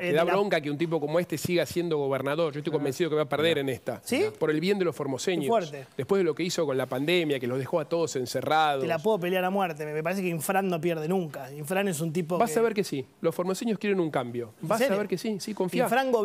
Eh, da bronca que un tipo como este siga siendo gobernador. Yo estoy ah. convencido que va a perder en esta. ¿Sí? Por el bien de los formoseños. Después de lo que hizo con la pandemia, que los dejó a todos encerrados. Te la puedo pelear a muerte. Me parece que Infran no pierde nunca. Infran es un tipo Vas a ver que sí. Los formoseños quieren un cambio. Vas a ver que sí. Sí, confía. Infran